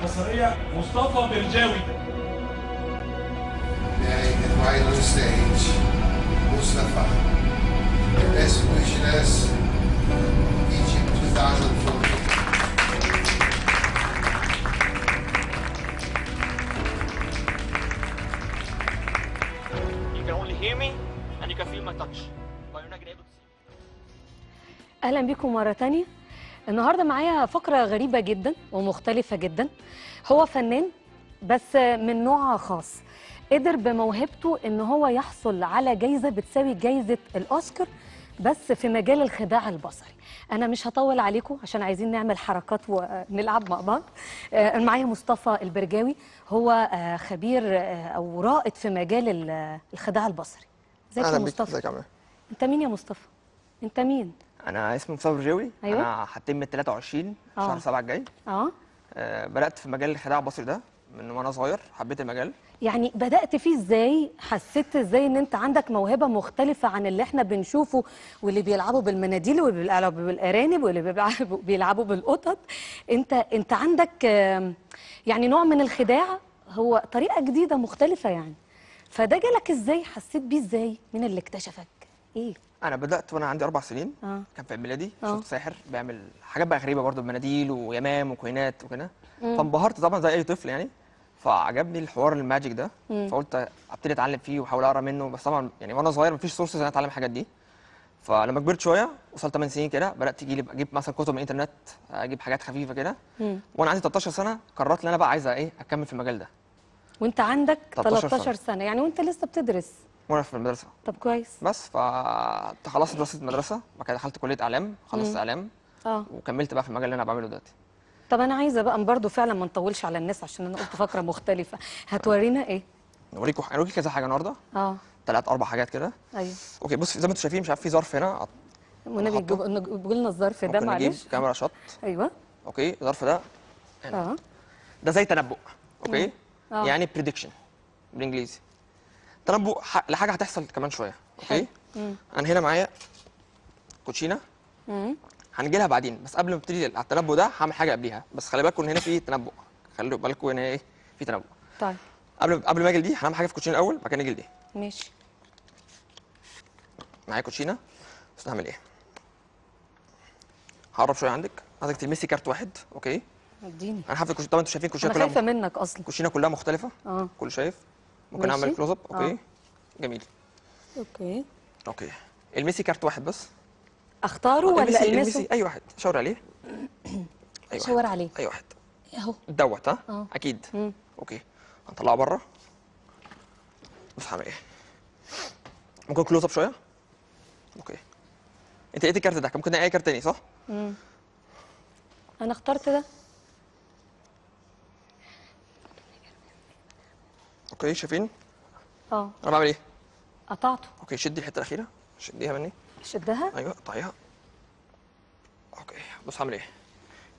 البصرية مصطفى برجاوي أهلا بكم مرة تانية النهارده معايا فقره غريبه جدا ومختلفه جدا هو فنان بس من نوع خاص قدر بموهبته ان هو يحصل على جايزه بتساوي جايزه الاوسكار بس في مجال الخداع البصري انا مش هطول عليكم عشان عايزين نعمل حركات ونلعب مع بعض آه، معايا مصطفى البرجاوي هو آه، خبير آه، او رائد في مجال الخداع البصري ازيك يا مصطفى ازيك إيه؟ انت مين يا مصطفى انت مين انا اسمي مصطفى جوي أيوة. انا هتم 23 أوه. شهر 7 آه. الجاي آه. اه بدات في مجال الخداع البصري ده من وانا صغير حبيت المجال يعني بدات فيه ازاي حسيت ازاي ان انت عندك موهبه مختلفه عن اللي احنا بنشوفه واللي بيلعبوا بالمناديل واللي بيلعبوا بالارانب واللي بيلعبوا, بيلعبوا بالقطط انت انت عندك يعني نوع من الخداع هو طريقه جديده مختلفه يعني فده جالك ازاي حسيت بيه ازاي مين اللي اكتشفك ايه انا بدات وانا عندي اربع سنين آه. كان في عيد ميلادي آه. شفت ساحر بيعمل حاجات بقى غريبه برضه بمناديل ويمام وكوينات وكده فانبهرت طبعا زي اي طفل يعني فعجبني الحوار الماجيك ده مم. فقلت ابتدي اتعلم فيه واحاول اقرا منه بس طبعا يعني وانا صغير مفيش سورسز انا اتعلم الحاجات دي فلما كبرت شويه وصلت 8 سنين كده بدات تجي لي اجيب مثلا كتب من الانترنت اجيب حاجات خفيفه كده وانا عندي 13 سنه قررت ان انا بقى عايزه ايه اكمل في المجال ده وانت عندك 13 سنة. سنه يعني وانت لسه بتدرس وانا في المدرسه طب كويس بس فخلصت دراسه مدرسه بعد كده دخلت كليه اعلام خلصت اعلام اه وكملت بقى في المجال اللي انا بعمله دلوقتي طب انا عايزه بقى برضه فعلا ما نطولش على الناس عشان انا قلت فقره مختلفه هتورينا ايه نوريكوا هنوريكي كذا حاجه النهارده اه ثلاث اربع حاجات كده ايوه اوكي بص زي ما انتم شايفين مش عارف في ظرف هنا والنبي جيب لنا الظرف ده معلش نجيب كاميرا شط ايوه اوكي الظرف ده هنا اه ده زي تنبؤ اوكي آه. يعني بريدكشن بالانجليزي تنبؤ لحاجه هتحصل كمان شويه اوكي انا هنا معايا كوتشينه هنجي لها بعدين بس قبل ما ابتدي على التنبؤ ده هعمل حاجه قبليها بس خلي بالكم ان هنا في تنبؤ خلوا بالكم هنا ايه في تنبؤ طيب قبل قبل ما اجي لدي هنعمل حاجه في الكوتشينه الاول بعد كده نجي لدي ماشي معايا كوتشينه بس هعمل ايه هقرب شويه عندك عايزك تلمسي كارت واحد اوكي اديني انا حافظ الكوتشينه طبعا انتوا شايفين الكوتشينه كلها خايفه منك اصلا الكوتشينه كلها مختلفه اه كل شايف ممكن اعمل كلوز اب اوكي آه. جميل اوكي اوكي المسي كارت واحد بس اختاره آه، ولا المسي اي واحد شاور عليه اي واحد شاور عليه اي واحد اهو دوت ها آه. اكيد مم. اوكي هنطلعه بره بص هعمل ايه ممكن كلوز اب شويه اوكي انت ايه الكارت ده ممكن اي كارت تاني صح امم انا اخترت ده اوكي شايفين؟ اه انا بعمل ايه؟ قطعته اوكي شدي الحته الاخيره شديها مني شدها؟ ايوه قطعيها اوكي بص هعمل ايه؟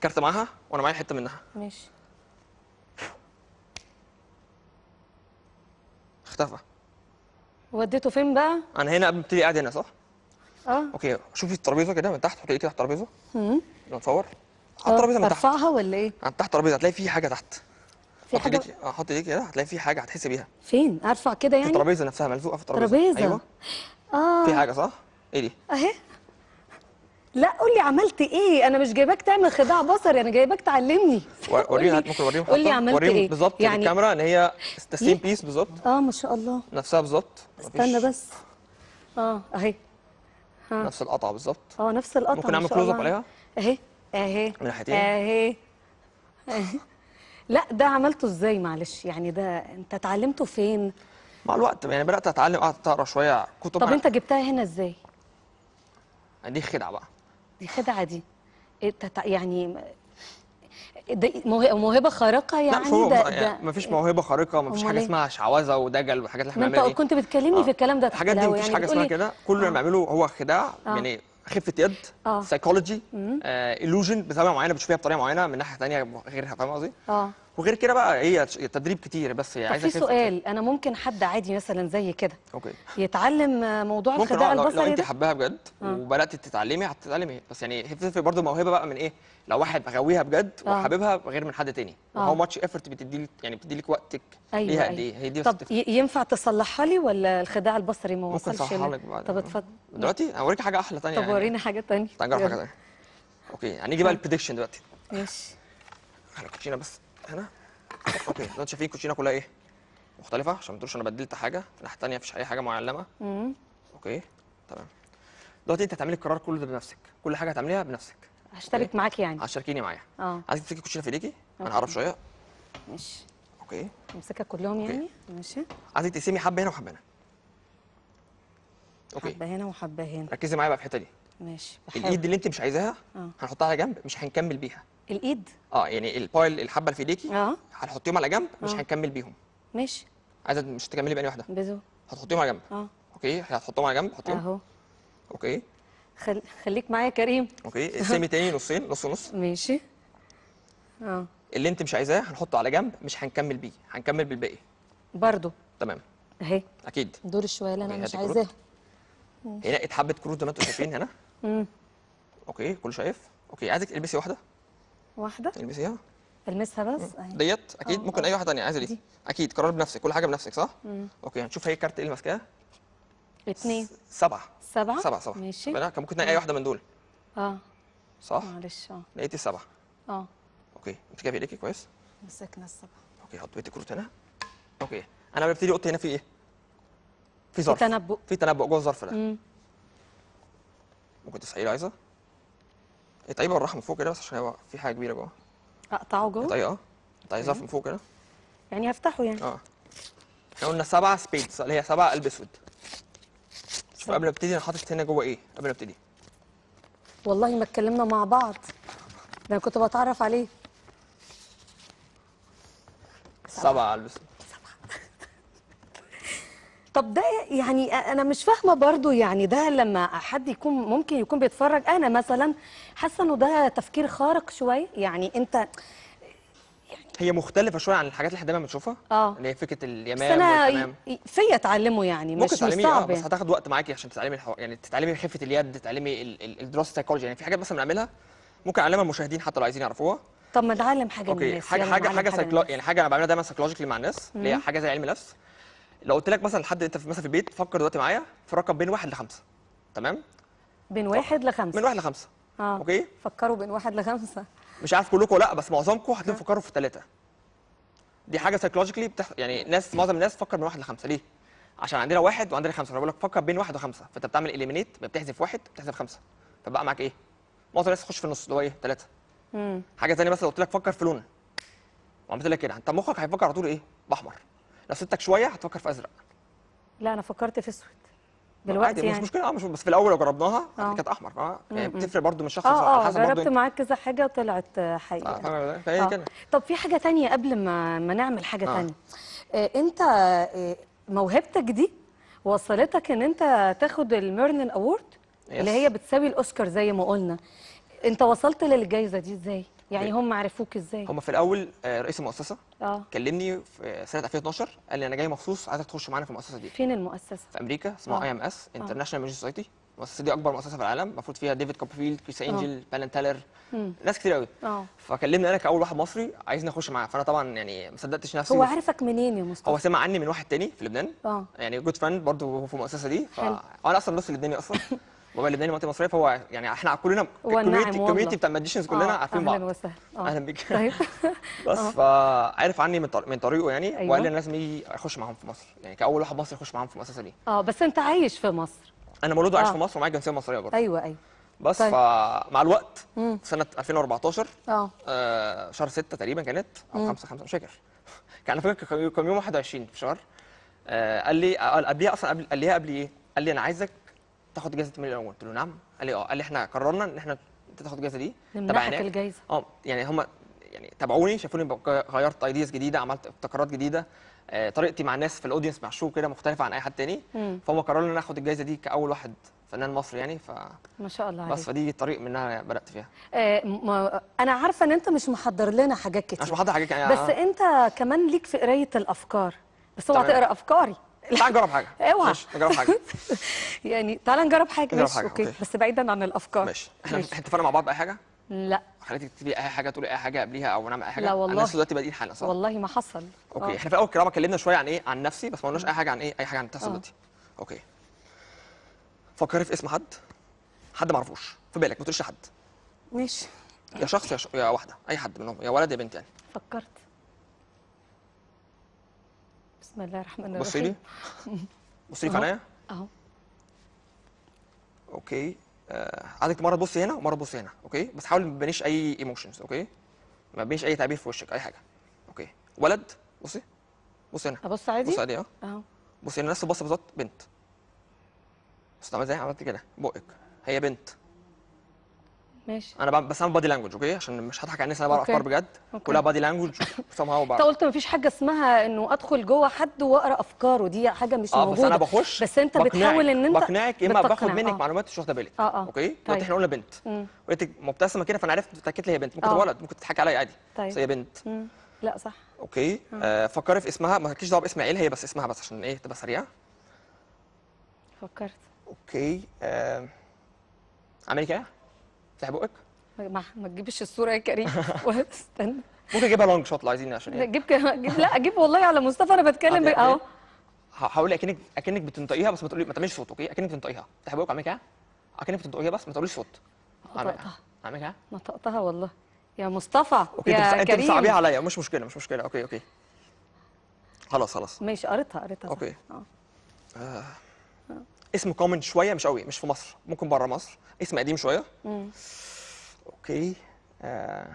كارت معاها وانا معايا حته منها ماشي اختفى وديته فين بقى؟ انا هنا قبل ما ابتدي قاعد هنا صح؟ اه اوكي شوفي الترابيزه كده من تحت حطي ايدك كده على الترابيزه امم لو نصور على اه. الترابيزه من تحت ارفعها ولا ايه؟ على تحت الترابيزه هتلاقي في حاجه تحت في حاجه ليكي احط آه، ايديك كده هتلاقي في حاجه هتحسي بيها فين ارفع كده يعني في الترابيزه نفسها ملفوقه في الترابيزه ايوه اه في حاجه صح ايه دي اهي لا قول لي عملت ايه انا مش جايباك تعمل خداع بصري انا جايباك تعلمني هات ممكن اوريهم قول لي عملت ايه بالظبط يعني الكاميرا ان هي ذا سيم بيس بالظبط اه ما شاء الله نفسها بالظبط استنى بس اه اهي ها. نفس القطعه بالظبط اه نفس القطعه ممكن نعمل كلوز اب عليها اهي اهي من ناحيتين اهي, أهي. لا ده عملته ازاي معلش يعني ده انت اتعلمته فين مع الوقت يعني بدات اتعلم قعدت اقرا شويه كتب طب انت جبتها هنا ازاي دي خدعه بقى دي خدعه دي إيه، يعني, يعني موهبه خارقه يعني لا مش ده, ده يعني مفيش موهبه خارقه مفيش حاجه إيه؟ اسمها شعوذه ودجل والحاجات اللي احنا بنعملها انت كنت بتكلمني آه. في الكلام ده الحاجات دي مفيش يعني حاجه اسمها كده كل اللي آه. بنعمله هو خداع آه. يعني خفه يد سايكولوجي آه. الوجن آه، بطريقه معينه بتشوفيها بطريقه معينه من ناحيه ثانيه غيرها فاهمه قصدي؟ اه وغير كده بقى هي ايه، تدريب كتير بس يعني عايزه في سؤال كتير. انا ممكن حد عادي مثلا زي كده اوكي يتعلم موضوع الخداع البصري آه، لو, لو انت حباها بجد آه. وبدات تتعلمي هتتعلمي إيه؟ بس يعني بتفرق برضه موهبه بقى من ايه لو واحد غاويها بجد آه. وحاببها غير من حد تاني آه. هاو ماتش ايفورت بتدي يعني بتدي لك وقتك أيوة ليها أيوة. قد ايه هي دي طب ينفع تصلحها لي ولا الخداع البصري ما وصلش ممكن اصلحها لك بعد طب اتفضل دلوقتي هوريك حاجه احلى ثانيه طب يعني. وريني حاجه ثانيه تعالى حاجه ثانيه اوكي هنيجي بقى البريدكشن دلوقتي ماشي خلينا كوتشينا بس هنا اوكي دلوقتي شايفين الكوتشينه كلها ايه مختلفه عشان ما تقولوش انا بدلت حاجه في الناحيه الثانيه مفيش اي حاجه معلمه امم اوكي تمام دلوقتي انت هتعملي القرار كله ده بنفسك كل حاجه هتعمليها بنفسك هشترك معاك يعني هتشاركيني معايا اه عايزك تمسكي الكوتشينه في ايديكي انا هعرف شويه ماشي اوكي امسكها كلهم أوكي. يعني ماشي عايزك تقسمي حبه هنا وحبه هنا اوكي حبه هنا وحبه هنا ركزي معايا بقى في الحته دي ماشي بحاول. الايد اللي انت مش عايزاها آه. هنحطها على جنب مش هنكمل بيها الايد اه يعني البايل الحبه اللي في ايديكي اه هنحطيهم على جنب مش آه. هنكمل بيهم ماشي عايزه مش تكملي بقى واحده بالظبط هتحطيهم على جنب اه اوكي هتحطهم على جنب حطيهم اهو اوكي خل... خليك معايا يا كريم اوكي اقسمي تاني نصين نص ونص ماشي اه اللي انت مش عايزاه هنحطه على جنب مش هنكمل بيه هنكمل بالباقي برضه تمام اهي اكيد دور الشويه اللي انا مش عايزاه هنا اتحبت كروت زي ما انتم شايفين هنا امم اوكي كله شايف اوكي عايزك تلبسي واحده واحده البسيها المسها بس أيوة. ديت اكيد أوه. ممكن آه. اي واحده ثانيه عايزه دي. دي اكيد قرار بنفسك كل حاجه بنفسك صح مم. اوكي هنشوف يعني هي الكارت ايه اللي ماسكاه اثنين سبعه سبعه سبعه سبعه ماشي إيه كان ممكن تلاقي اي واحده من دول اه صح معلش اه لقيتي السبعه اه اوكي انت كده بيديكي كويس مسكنا السبعه اوكي حطيتي كروت هنا اوكي انا ببتدي اوضتي هنا في ايه في ظرف في تنبؤ في تنبؤ جوه الظرف ده ممكن تسحقي لي عايزه اتقيه الراحه من فوق كده بس عشان هو في حاجه كبيره جوه اقطعه جوه؟ طيب اه انت عايزها من فوق كده يعني هفتحه يعني اه احنا قلنا سبعه سبيدز اللي هي سبعه قلب اسود شوف قبل ما ابتدي انا حاطط هنا جوه ايه قبل ما ابتدي والله ما اتكلمنا مع بعض ده انا كنت بتعرف عليه سبعه قلب اسود طب ده يعني انا مش فاهمه برضو يعني ده لما حد يكون ممكن يكون بيتفرج انا مثلا حاسه انه ده تفكير خارق شويه يعني انت هي مختلفة شوية عن الحاجات اللي احنا دايما بنشوفها اه اللي هي فكرة اليمام بس انا فيا اتعلمه يعني ممكن مش تعلميه آه بس هتاخد وقت معاكي عشان تتعلمي الحو... يعني تتعلمي خفة اليد تتعلمي الدراسة السايكولوجي يعني في حاجات مثلا بنعملها ممكن اعلمها المشاهدين حتى لو عايزين يعرفوها طب ما اتعلم حاجة اوكي للناس حاجة حاجة حاجة سايكلو... يعني حاجة انا بعملها دايما سايكولوجيكلي مع الناس اللي هي حاجة زي علم نفس لو قلت لك مثلا لحد انت مثلا في البيت فكر دلوقتي معايا في رقم بين واحد لخمسة تمام؟ بين واحد لخمسة من واحد لخمسة آه. اوكي فكروا بين واحد لخمسه مش عارف كلكم لا بس معظمكم هتفكروا آه. في ثلاثه دي حاجه سايكولوجيكلي بتح... يعني ناس معظم الناس تفكر من واحد لخمسه ليه؟ عشان عندنا واحد وعندنا خمسه انا بقول لك فكر بين واحد وخمسه فانت بتعمل اليمينيت بتحذف واحد بتحذف خمسه فبقى معاك ايه؟ معظم الناس تخش في النص اللي هو ايه؟ ثلاثه امم حاجه ثانيه مثلا قلت لك فكر في لون وعملت لك كده انت مخك هيفكر على طول ايه؟ باحمر لو سبتك شويه هتفكر في ازرق لا انا فكرت في اسود دلوقتي يعني مش مشكله اه مش بس في الاول لو جربناها اه. كانت احمر اه يعني بتفرق برضو من شخص اه اه جربت معاك كذا حاجه طلعت حقيقه آه فهي آه. كده طب في حاجه ثانيه قبل ما ما نعمل حاجه ثانيه اه. آه. انت آه، موهبتك دي وصلتك ان انت تاخد الميرنن اوورد اللي هي بتساوي الاوسكار زي ما قلنا انت وصلت للجائزه دي ازاي يعني هم عرفوك ازاي؟ هم في الاول آه، رئيس المؤسسه اه كلمني في سنه 2012 قال لي انا جاي مخصوص عايزك تخش معانا في المؤسسه دي فين المؤسسه؟ في امريكا اسمها اي ام اس انترناشونال ميجن سوسايتي المؤسسه دي اكبر مؤسسه في العالم المفروض فيها ديفيد كوبرفيلد كريس آه. انجل بالان تالر ناس كتير قوي اه فكلمني انا كاول واحد مصري عايزني اخش معاه فانا طبعا يعني ما صدقتش نفسي هو عرفك منين يا مصطفى؟ هو سمع عني من واحد تاني في لبنان اه يعني جود فريند برضه في المؤسسه دي فانا انا اصلا نص لبناني اصلا بابا لبناني المنطقه مصريه فهو يعني احنا كلنا الكوميونتي الكوميونتي بتاع الماديشنز كلنا آه، عارفين بعض اهلا وسهلا آه. اهلا بيك طيب آه. بس فعرف عني من طريقه يعني أيوة. وقال لي لازم يجي اخش معاهم في مصر يعني كاول واحد مصري يخش معاهم في مؤسسه دي اه بس انت عايش في مصر انا مولود وعايش آه. في مصر ومعايا جنسيه مصريه برضه ايوه ايوه بس طيب. فمع الوقت مم. سنه 2014 اه, آه شهر 6 تقريبا كانت او 5 5 مش فاكر كان فاكر كان يوم 21 في شهر آه قال لي قبليها اصلا قبل قال ليها قبل ايه؟ قال لي انا عايزك تاخد جائزه مليون الاول قلت له نعم قال لي اه قال لي احنا قررنا ان احنا انت تاخد الجائزه دي تبعناك الجائزه اه يعني هم يعني تابعوني شافوني غيرت ايديز جديده عملت ابتكارات جديده آه. طريقتي مع الناس في الاودينس مع الشو كده مختلفه عن اي حد تاني فهم قرروا ان انا اخد الجائزه دي كاول واحد فنان مصري يعني ف ما شاء الله عليك بس فدي الطريق منها بدات فيها آه ما انا عارفه ان انت مش محضر لنا حاجات كتير مش محضر حاجات يعني بس آه. انت كمان ليك في قرايه الافكار بس اوعى تقرا افكاري تعال نجرب حاجه اوعى نجرب حاجه يعني تعال نجرب حاجه ماشي أوكي. اوكي بس بعيدا عن الافكار ماشي احنا اتفقنا مع بعض باي حاجه لا حضرتك تكتبي اي حاجه تقولي اي حاجه قبليها او نعمل اي حاجه لا والله انا دلوقتي بادئين حالا صح والله ما حصل اوكي أوه. احنا في اول كلامنا اتكلمنا شويه عن ايه عن نفسي بس ما قلناش آه. اي حاجه عن ايه اي حاجه عن بتحصل آه. دلوقتي اوكي فكري في اسم حد حد ما اعرفوش في بالك ما تقوليش حد ماشي يا شخص يا, ش... يا واحده اي حد منهم يا ولد يا بنت يعني فكرت بسم الله الرحمن الرحيم بصي لي بصي لي في عينيا اهو اوكي آه مره تبصي هنا ومره تبصي هنا اوكي بس حاول ما تبانيش اي ايموشنز اوكي ما تبانيش اي تعبير في وشك اي حاجه اوكي ولد بصي بصي هنا ابص عادي بصي عادي أه؟ اهو بصي هنا نفس البصه بالظبط بنت بس عملت ازاي عملت كده بقك هي بنت ماشي انا بس اعمل بادي لانجوج اوكي عشان مش هضحك على الناس انا بعرف افكار بجد أوكي. كلها بادي لانجوج سمها وبعرف انت قلت مفيش حاجه اسمها انه ادخل جوه حد واقرا افكاره دي حاجه مش آه موجوده بس انا بخش بس انت بتحاول ان انت بقنعك اما باخد منك آه. معلومات مش واخده بالك آه آه. اوكي طيب. احنا قلنا بنت قلت مبتسمه كده فانا عرفت اتاكدت ان هي بنت ممكن تبقى آه. ولد ممكن تضحك عليا عادي طيب. بس هي بنت لا صح اوكي آه. آه، فكري في اسمها ما لكيش دعوه باسم عيلها هي بس اسمها بس عشان ايه تبقى سريعه فكرت اوكي آه. إيه كده افتحي بقك؟ ما ما تجيبش الصوره يا كريم استنى ممكن اجيبها لونج شوت لو عايزين عشان يعني. جيب ك... جيب... لا اجيب والله على مصطفى انا بتكلم اهو هقول اكنك اكنك بتنطقيها بس ما تقولي ما تعمليش صوت اوكي اكنك بتنطقيها افتحي بقك اعمل كده اكنك بتنطقيها بس ما تقوليش صوت نطقتها اعمل كده نطقتها والله يا مصطفى أوكي يا كريم انت بتصعبيها عليا مش مشكله مش مشكله اوكي اوكي خلاص خلاص ماشي قريتها قريتها اوكي آه. آه. اسم كومن شويه مش قوي مش في مصر ممكن بره مصر اسم قديم شويه مم. اوكي آه.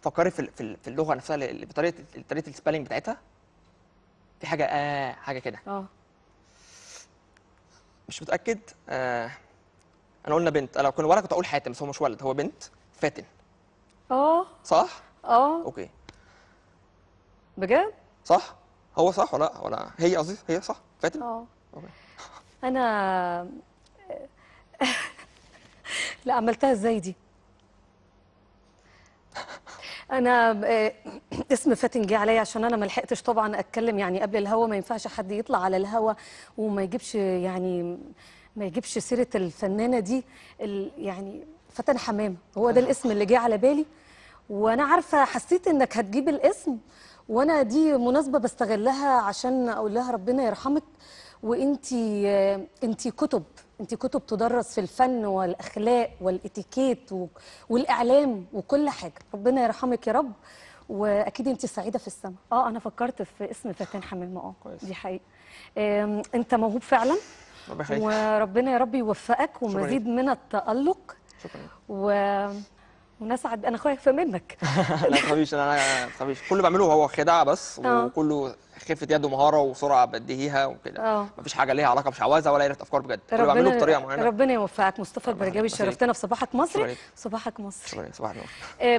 فكري في في اللغه نفسها بطريقه طريقه السبيلنج بتاعتها في حاجه اه حاجه كده اه مش متاكد آه. انا قلنا بنت انا لو كنت ولد كنت اقول حاتم بس هو مش ولد هو بنت فاتن اه صح اه اوكي بجد صح هو صح ولا ولا هي قصدي هي صح فاتن اه انا لا عملتها ازاي دي انا آه، اسم فاتن جه عليا عشان انا ما لحقتش طبعا اتكلم يعني قبل الهوا ما ينفعش حد يطلع على الهوا وما يجيبش يعني ما يجيبش سيره الفنانه دي يعني فتن حمام هو ده الاسم اللي جه على بالي وانا عارفه حسيت انك هتجيب الاسم وانا دي مناسبه بستغلها عشان اقول لها ربنا يرحمك وانت انت كتب انت كتب تدرس في الفن والاخلاق والاتيكيت والاعلام وكل حاجه ربنا يرحمك يا رب واكيد انت سعيده في السماء اه انا فكرت في اسم فاتن حميم اه دي حقيقه انت موهوب فعلا وربنا يا رب يوفقك ومزيد من التالق شكرا و... ونسعد انا خايف منك لا تخافيش انا تخافيش كل اللي بعمله هو خداع بس آه. وكله خفه يد ومهاره وسرعه بديهيها وكده آه. مفيش حاجه ليها علاقه بشعوذه ولا ليها افكار بجد ربنا بعمله بطريقه معينه ربنا يوفقك مصطفى البرجاوي شرفتنا في صباحك مصر صباحك مصري صباح النور آه،